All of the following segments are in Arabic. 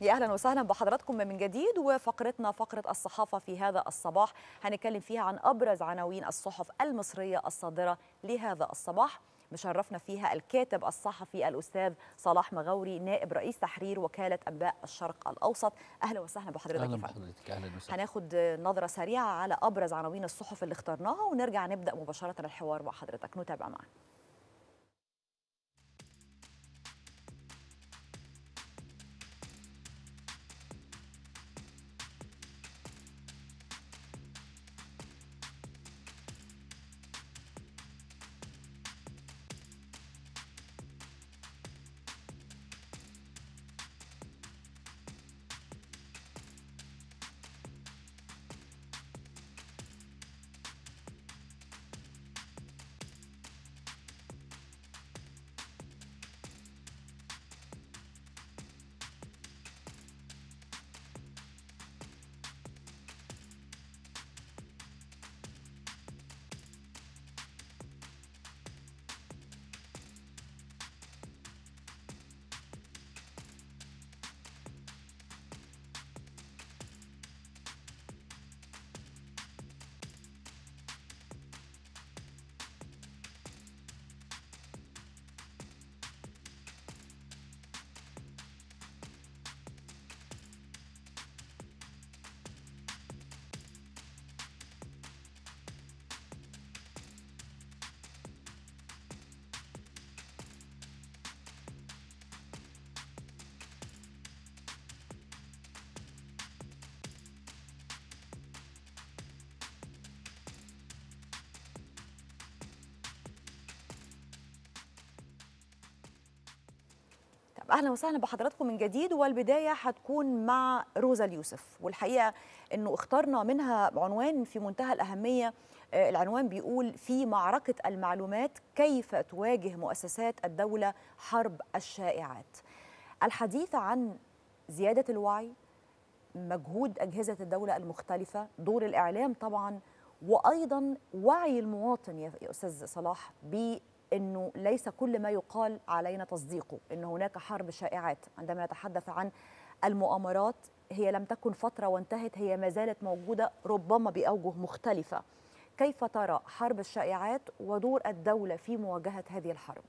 يا اهلا وسهلا بحضراتكم من جديد وفقرتنا فقره الصحافه في هذا الصباح هنتكلم فيها عن ابرز عناوين الصحف المصريه الصادره لهذا الصباح مشرفنا فيها الكاتب الصحفي الاستاذ صلاح مغاوري نائب رئيس تحرير وكاله انباء الشرق الاوسط اهلا وسهلا بحضرتك اهلا بحضرتك اهلا وسهلا هناخد نظره سريعه على ابرز عناوين الصحف اللي اخترناها ونرجع نبدا مباشره الحوار مع حضرتك نتابع معاك اهلا وسهلا بحضراتكم من جديد والبدايه هتكون مع روزا اليوسف والحقيقه انه اخترنا منها عنوان في منتهى الاهميه آه، العنوان بيقول في معركه المعلومات كيف تواجه مؤسسات الدوله حرب الشائعات الحديث عن زياده الوعي مجهود اجهزه الدوله المختلفه دور الاعلام طبعا وايضا وعي المواطن يا استاذ صلاح انه ليس كل ما يقال علينا تصديقه ان هناك حرب شائعات عندما نتحدث عن المؤامرات هي لم تكن فتره وانتهت هي ما زالت موجوده ربما باوجه مختلفه كيف ترى حرب الشائعات ودور الدوله في مواجهه هذه الحرب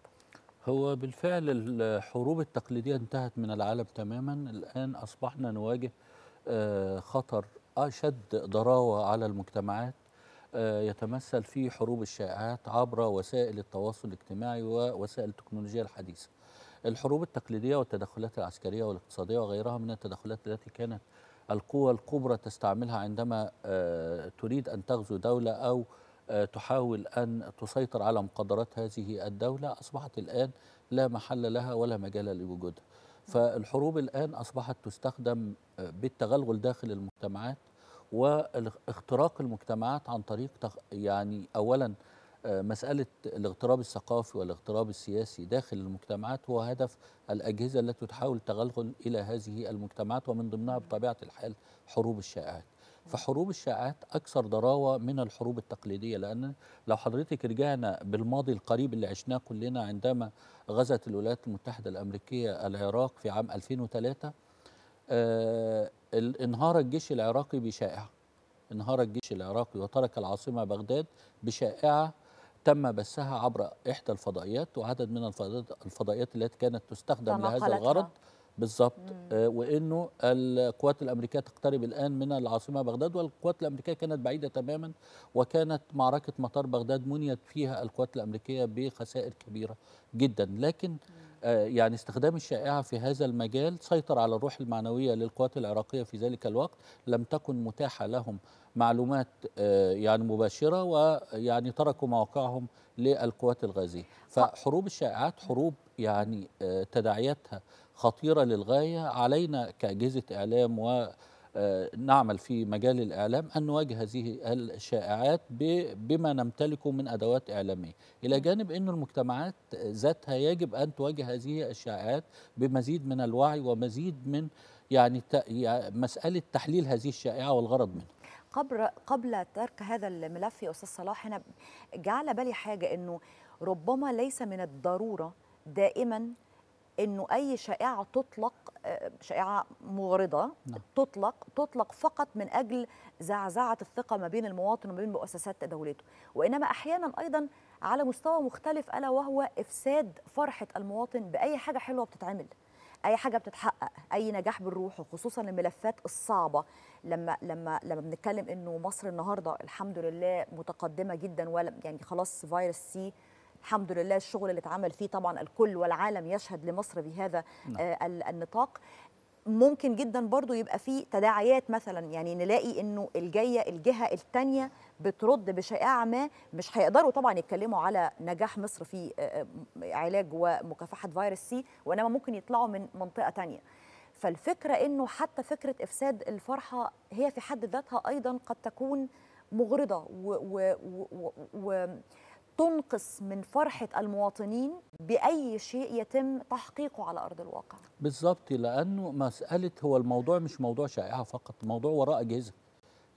هو بالفعل الحروب التقليديه انتهت من العالم تماما الان اصبحنا نواجه آه، خطر اشد ضراوه على المجتمعات آه، يتمثل في حروب الشائعات عبر وسائل التواصل الاجتماعي ووسائل التكنولوجيا الحديثة الحروب التقليدية والتدخلات العسكرية والاقتصادية وغيرها من التدخلات التي كانت القوى الكبرى تستعملها عندما آه، تريد أن تغزو دولة أو آه، تحاول أن تسيطر على مقدرات هذه الدولة أصبحت الآن لا محل لها ولا مجال لوجودها فالحروب الآن أصبحت تستخدم بالتغلغل داخل المجتمعات واختراق المجتمعات عن طريق يعني اولا آه، مسألة الاغتراب الثقافي والاغتراب السياسي داخل المجتمعات هو هدف الأجهزة التي تحاول تغلغل إلى هذه المجتمعات ومن ضمنها بطبيعة الحال حروب الشائعات فحروب الشائعات أكثر ضراوة من الحروب التقليدية لأن لو حضرتك رجعنا بالماضي القريب اللي عشناه كلنا عندما غزت الولايات المتحدة الأمريكية العراق في عام 2003 آه، انهار الجيش العراقي بشائعة انهار الجيش العراقي وترك العاصمة بغداد بشائعة تم بثها عبر إحدى الفضائيات وعدد من الفضائيات التي كانت تستخدم لهذا الغرض بالضبط آه وانه القوات الامريكيه تقترب الان من العاصمه بغداد والقوات الامريكيه كانت بعيده تماما وكانت معركه مطار بغداد منيت فيها القوات الامريكيه بخسائر كبيره جدا لكن مم. آه، يعني استخدام الشائعة في هذا المجال سيطر على الروح المعنوية للقوات العراقية في ذلك الوقت لم تكن متاحة لهم معلومات آه، يعني مباشرة ويعني تركوا مواقعهم للقوات الغازية فحروب الشائعات حروب يعني آه، تداعياتها خطيرة للغاية علينا كأجهزة إعلام و نعمل في مجال الإعلام أن نواجه هذه الشائعات بما نمتلكه من أدوات إعلامية إلى جانب أن المجتمعات ذاتها يجب أن تواجه هذه الشائعات بمزيد من الوعي ومزيد من يعني مسألة تحليل هذه الشائعة والغرض منها قبل قبل ترك هذا الملف يا استاذ صلاح انا جعل بالي حاجه انه ربما ليس من الضروره دائما انه اي شائعه تطلق آه، شائعه مغرضه نعم. تطلق تطلق فقط من اجل زعزعه الثقه ما بين المواطن وما بين مؤسسات دولته وانما احيانا ايضا على مستوى مختلف الا وهو افساد فرحه المواطن باي حاجه حلوه بتتعمل اي حاجه بتتحقق اي نجاح بالروح وخصوصا الملفات الصعبه لما لما لما بنتكلم انه مصر النهارده الحمد لله متقدمه جدا ولا يعني خلاص فيروس سي الحمد لله الشغل اللي اتعمل فيه طبعا الكل والعالم يشهد لمصر بهذا نعم. آه، النطاق ممكن جدا برضو يبقى في تداعيات مثلا يعني نلاقي انه الجايه الجهه الثانيه بترد بشائعه ما مش هيقدروا طبعا يتكلموا على نجاح مصر في آه، آه، علاج ومكافحه فيروس سي وانما ممكن يطلعوا من منطقه ثانيه فالفكره انه حتى فكره افساد الفرحه هي في حد ذاتها ايضا قد تكون مغرضه و, و, و, و تنقص من فرحة المواطنين بأي شيء يتم تحقيقه على أرض الواقع بالظبط لأنه مسألة هو الموضوع مش موضوع شائعة فقط موضوع وراء أجهزة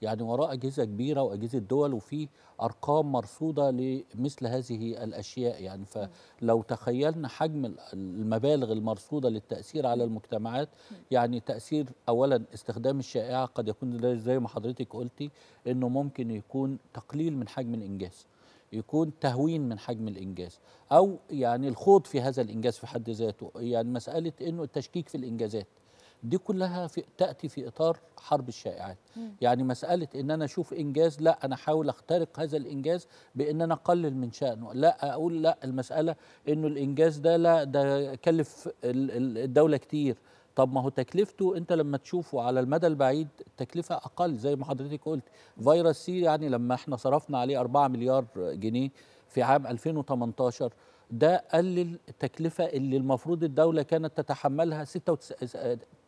يعني وراء أجهزة كبيرة وأجهزة دول وفي أرقام مرصودة لمثل هذه الأشياء يعني فلو تخيلنا حجم المبالغ المرصودة للتأثير على المجتمعات يعني تأثير أولا استخدام الشائعة قد يكون زي ما حضرتك قلتي أنه ممكن يكون تقليل من حجم الإنجاز يكون تهوين من حجم الانجاز او يعني الخوض في هذا الانجاز في حد ذاته يعني مساله انه التشكيك في الانجازات دي كلها في تاتي في اطار حرب الشائعات مم. يعني مساله ان انا اشوف انجاز لا انا احاول اخترق هذا الانجاز بان انا اقلل من شانه لا اقول لا المساله انه الانجاز ده لا ده كلف الدوله كتير طب ما هو تكلفته انت لما تشوفه على المدى البعيد تكلفه اقل زي ما حضرتك قلت فيروس سي يعني لما احنا صرفنا عليه 4 مليار جنيه في عام 2018 ده قلل التكلفه اللي المفروض الدوله كانت تتحملها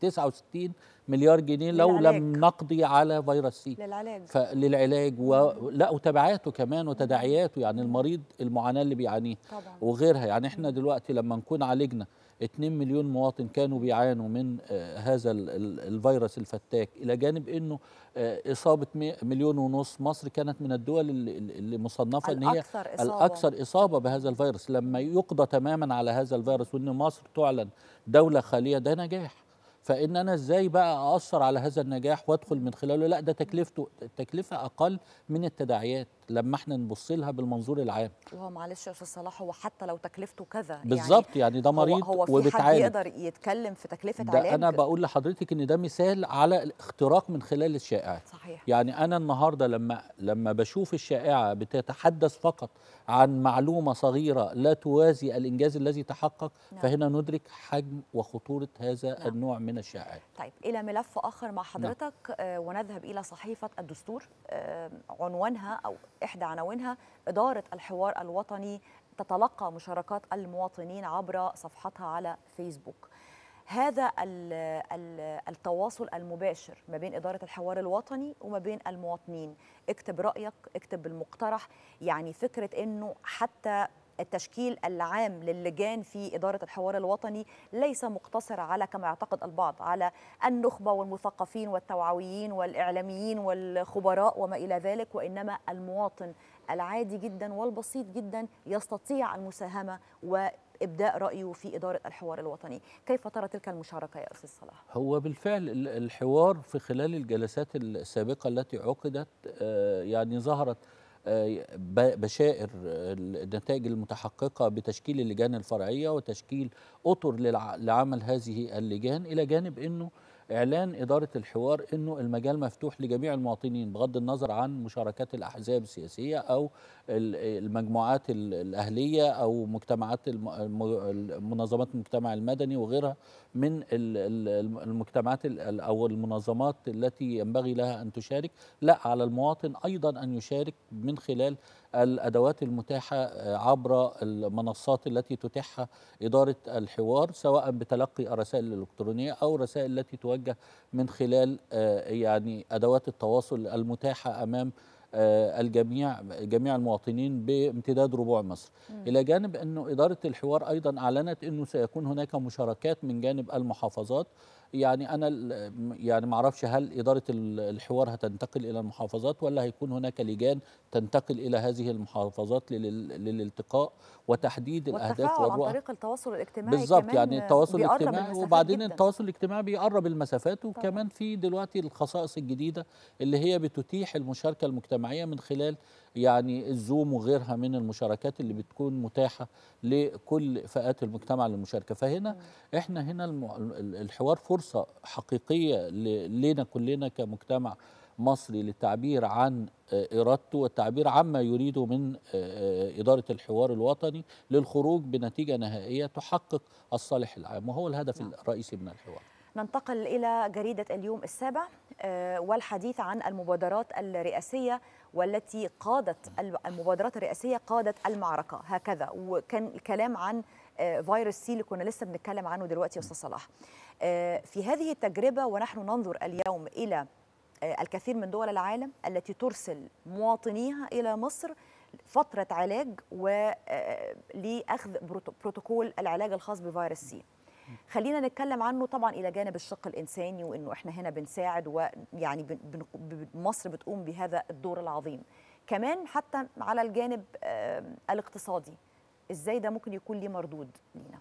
69 مليار جنيه لو للعلاج. لم نقضي على فيروس سي للعلاج للعلاج ولا وتبعاته كمان وتداعياته يعني المريض المعاناه اللي بيعانيها وغيرها يعني احنا دلوقتي لما نكون عالجنا 2 مليون مواطن كانوا بيعانوا من آه، هذا الفيروس الفتاك إلى جانب أنه آه، إصابة مليون ونص مصر كانت من الدول اللي مصنفة أن هي إصابة. الأكثر إصابة بهذا الفيروس لما يقضى تماما على هذا الفيروس وأن مصر تعلن دولة خالية ده نجاح فان انا ازاي بقى اثر على هذا النجاح وادخل من خلاله لا ده تكلفته تكلفه اقل من التداعيات لما احنا نبص لها بالمنظور العام وهو معلش يا استاذ صلاح هو حتى لو تكلفته كذا يعني بالظبط يعني, يعني ده مريض هو, هو في حد يقدر يتكلم في تكلفه ده علاج انا بقول لحضرتك ان ده مثال على الاختراق من خلال الشائعات صحيح يعني انا النهارده لما لما بشوف الشائعه بتتحدث فقط عن معلومه صغيره لا توازي الانجاز الذي تحقق نعم. فهنا ندرك حجم وخطوره هذا نعم. النوع من الشائعات طيب الى ملف اخر مع نعم. حضرتك نعم. ونذهب الى صحيفه الدستور آه، عنوانها او إحدى عناوينها إدارة الحوار الوطني تتلقى مشاركات المواطنين عبر صفحتها على فيسبوك هذا التواصل المباشر ما بين إدارة الحوار الوطني وما بين المواطنين اكتب رأيك اكتب المقترح يعني فكرة أنه حتى التشكيل العام للجان في إدارة الحوار الوطني ليس مقتصر على كما يعتقد البعض على النخبة والمثقفين والتوعويين والإعلاميين والخبراء وما إلى ذلك وإنما المواطن العادي جدا والبسيط جدا يستطيع المساهمة و ابداء رايه في اداره الحوار الوطني، كيف ترى تلك المشاركه يا استاذ صلاح؟ هو بالفعل الحوار في خلال الجلسات السابقه التي عقدت آه، يعني ظهرت بشائر النتائج المتحققة بتشكيل اللجان الفرعية وتشكيل أطر لعمل هذه اللجان إلى جانب أنه اعلان اداره الحوار انه المجال مفتوح لجميع المواطنين بغض النظر عن مشاركات الاحزاب السياسيه او المجموعات الاهليه او مجتمعات منظمات المجتمع المدني وغيرها من المجتمعات او المنظمات التي ينبغي لها ان تشارك لا على المواطن ايضا ان يشارك من خلال الادوات المتاحه آه، عبر المنصات التي تتيحها اداره الحوار سواء بتلقي الرسائل الالكترونيه او رسائل التي تواجه بتتوجه من خلال آه، يعني ادوات التواصل المتاحه امام آه، الجميع جميع المواطنين بامتداد ربوع مصر م. الى جانب انه اداره الحوار ايضا اعلنت انه سيكون هناك مشاركات من جانب المحافظات يعني انا يعني ما اعرفش هل اداره الحوار هتنتقل الى المحافظات ولا هيكون هناك لجان تنتقل الى هذه المحافظات للالتقاء وتحديد الاهداف والرؤى عن طريق التواصل الاجتماعي بالظبط يعني التواصل الاجتماعي وبعدين جداً. التواصل الاجتماعي بيقرب المسافات وكمان في دلوقتي الخصائص الجديده اللي هي بتتيح المشاركه المجتمعيه من خلال يعني الزوم وغيرها من المشاركات اللي بتكون متاحه لكل فئات المجتمع للمشاركه فهنا احنا هنا الحوار فرصه حقيقيه لنا كلنا كمجتمع مصري للتعبير عن إرادته والتعبير عما يريده من إدارة الحوار الوطني للخروج بنتيجة نهائية تحقق الصالح العام وهو الهدف نعم. الرئيسي من الحوار ننتقل إلى جريدة اليوم السابع والحديث عن المبادرات الرئاسية والتي قادت المبادرات الرئاسيه قادت المعركه هكذا وكان الكلام عن آه، فيروس سي اللي كنا لسه بنتكلم عنه دلوقتي يا استاذ صلاح آه، في هذه التجربه ونحن ننظر اليوم الى آه، الكثير من دول العالم التي ترسل مواطنيها الى مصر فتره علاج ولاخذ بروتوكول العلاج الخاص بفيروس سي خلينا نتكلم عنه طبعا الى جانب الشق الانساني وانه احنا هنا بنساعد ويعني مصر بتقوم بهذا الدور العظيم كمان حتى على الجانب الاقتصادي ازاي ده ممكن يكون ليه مردود لينا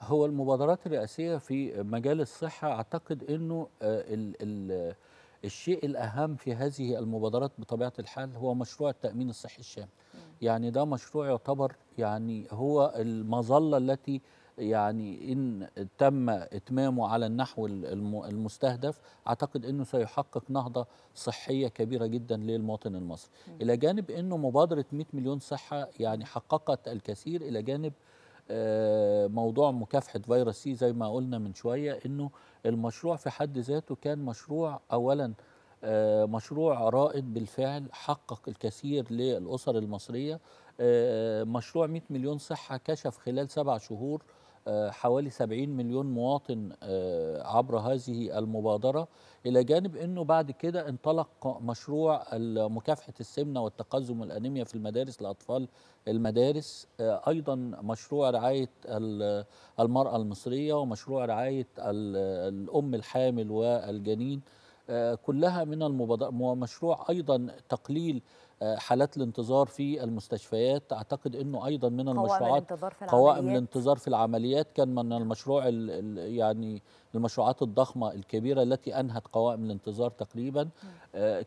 هو المبادرات الرئاسيه في مجال الصحه اعتقد انه الـ آه، الـ الشيء الأهم في هذه المبادرات بطبيعة الحال هو مشروع التأمين الصحي الشامل يعني ده مشروع يعتبر يعني هو المظلة التي يعني إن تم إتمامه على النحو المستهدف أعتقد أنه سيحقق نهضة صحية كبيرة جدا للمواطن المصري إلى جانب أنه مبادرة 100 مليون صحة يعني حققت الكثير إلى جانب آه، موضوع مكافحة فيروس سي زي ما قلنا من شوية أنه المشروع في حد ذاته كان مشروع أولاً آه، مشروع رائد بالفعل حقق الكثير للأسر المصرية آه، مشروع 100 مليون صحة كشف خلال سبع شهور آه، حوالي 70 مليون مواطن آه، عبر هذه المبادرة إلى جانب أنه بعد كده انطلق مشروع مكافحة السمنة والتقزم والأنيميا في المدارس لأطفال المدارس آه، أيضا مشروع رعاية المرأة المصرية ومشروع رعاية الأم الحامل والجنين كلها من المبادرة ومشروع أيضا تقليل آه، حالات الانتظار في المستشفيات اعتقد انه ايضا من المشروعات قوائم الانتظار في العمليات كان من المشروع يعني المشروعات الضخمه الكبيره التي انهت قوائم الانتظار تقريبا آه،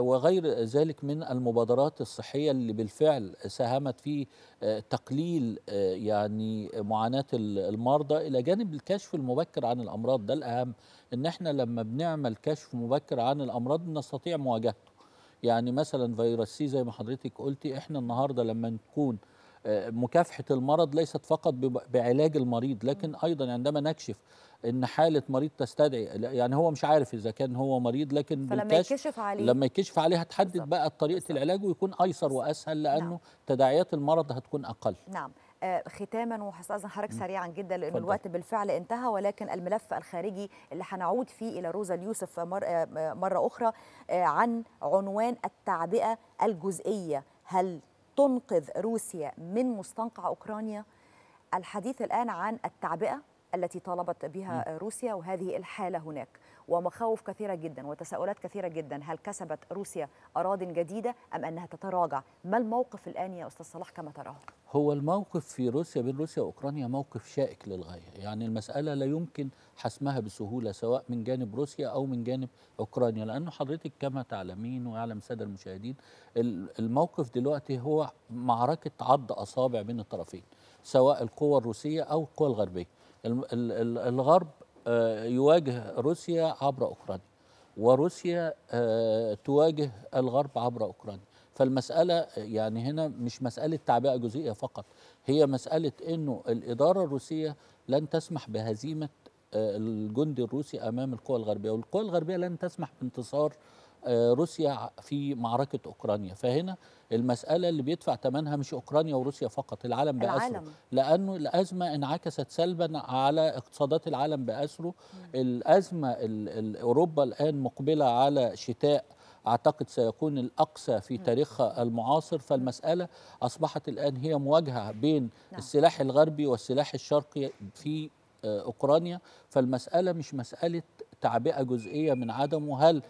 وغير ذلك من المبادرات الصحيه اللي بالفعل ساهمت في آه، تقليل يعني معاناه المرضى الى جانب الكشف المبكر عن الامراض ده الاهم ان احنا لما بنعمل كشف مبكر عن الامراض نستطيع مواجهته يعني مثلا فيروس سي زي ما حضرتك قلتي احنا النهارده لما نكون آه، مكافحه المرض ليست فقط بعلاج المريض لكن ايضا عندما نكشف ان حاله مريض تستدعي يعني هو مش عارف اذا كان هو مريض لكن فلما يكشف عليه لما يكشف عليه هتحدد بقى طريقه العلاج ويكون ايسر واسهل لانه نعم. تداعيات المرض هتكون اقل نعم ختاما وهستاذن حضرتك سريعا جدا لان الوقت بالفعل انتهى ولكن الملف الخارجي اللي هنعود فيه الى روزا اليوسف مره اخرى آه، عن عنوان التعبئه الجزئيه هل تنقذ روسيا من مستنقع اوكرانيا الحديث الان عن التعبئه التي طالبت بها روسيا وهذه الحاله هناك ومخاوف كثيرة جدا وتساؤلات كثيرة جدا هل كسبت روسيا اراضي جديدة أم أنها تتراجع ما الموقف الآن يا أستاذ صلاح كما تراه؟ هو الموقف في روسيا بين روسيا وأوكرانيا موقف شائك للغاية يعني المسألة لا يمكن حسمها بسهولة سواء من جانب روسيا أو من جانب أوكرانيا لأنه حضرتك كما تعلمين ويعلم السادة المشاهدين الموقف دلوقتي هو معركة عض أصابع بين الطرفين سواء القوى الروسية أو القوى الغربية الغرب آه، يواجه روسيا عبر أوكرانيا وروسيا آه، تواجه الغرب عبر أوكرانيا فالمسألة يعني هنا مش مسألة تعبئة جزئية فقط هي مسألة أنه الإدارة الروسية لن تسمح بهزيمة آه، الجندي الروسي أمام القوى الغربية والقوى الغربية لن تسمح بانتصار آه، روسيا في معركة أوكرانيا فهنا المسألة اللي بيدفع ثمنها مش أوكرانيا وروسيا فقط العالم بأسره العالم. لأنه الأزمة انعكست سلبا على اقتصادات العالم بأسره الأزمة أوروبا الآن مقبلة على شتاء اعتقد سيكون الاقصى في تاريخها المعاصر فالمساله اصبحت الان هي مواجهه بين نعم. السلاح الغربي والسلاح الشرقي في آه، اوكرانيا فالمساله مش مساله تعبئه جزئيه من عدم وهل الـ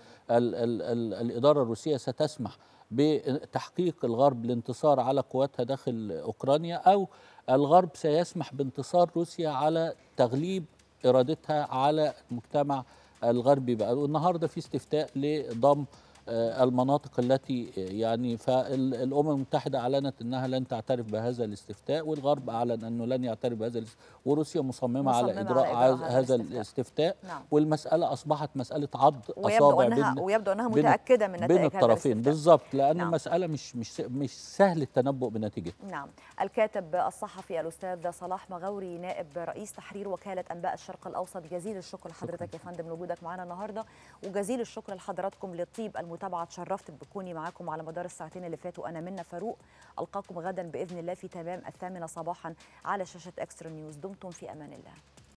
الـ الـ الاداره الروسيه ستسمح بتحقيق الغرب الانتصار على قواتها داخل اوكرانيا او الغرب سيسمح بانتصار روسيا على تغليب ارادتها على المجتمع الغربي بقى والنهارده في استفتاء لضم آه، المناطق التي آه، يعني فالامم المتحده اعلنت انها لن تعترف بهذا الاستفتاء والغرب اعلن انه لن يعترف بهذا الاستفتاء وروسيا مصممه, مصممة على اجراء, على إجراء هذا الاستفتاء نعم. والمساله اصبحت مساله عض اصابع أنها ويبدو انها متاكده من نتائج بين الطرفين بالظبط لان نعم. المساله مش مش مش سهل التنبؤ بنتيجتها نعم الكاتب الصحفي الاستاذ صلاح مغاوري نائب رئيس تحرير وكاله انباء الشرق الاوسط جزيل الشكر لحضرتك يا فندم لوجودك معنا النهارده وجزيل الشكر لحضراتكم للطيب المت... المتابعه اتشرفت بكوني معاكم على مدار الساعتين اللي فاتوا انا منا فاروق القاكم غدا باذن الله في تمام الثامنه صباحا على شاشه اكسترا نيوز دمتم في امان الله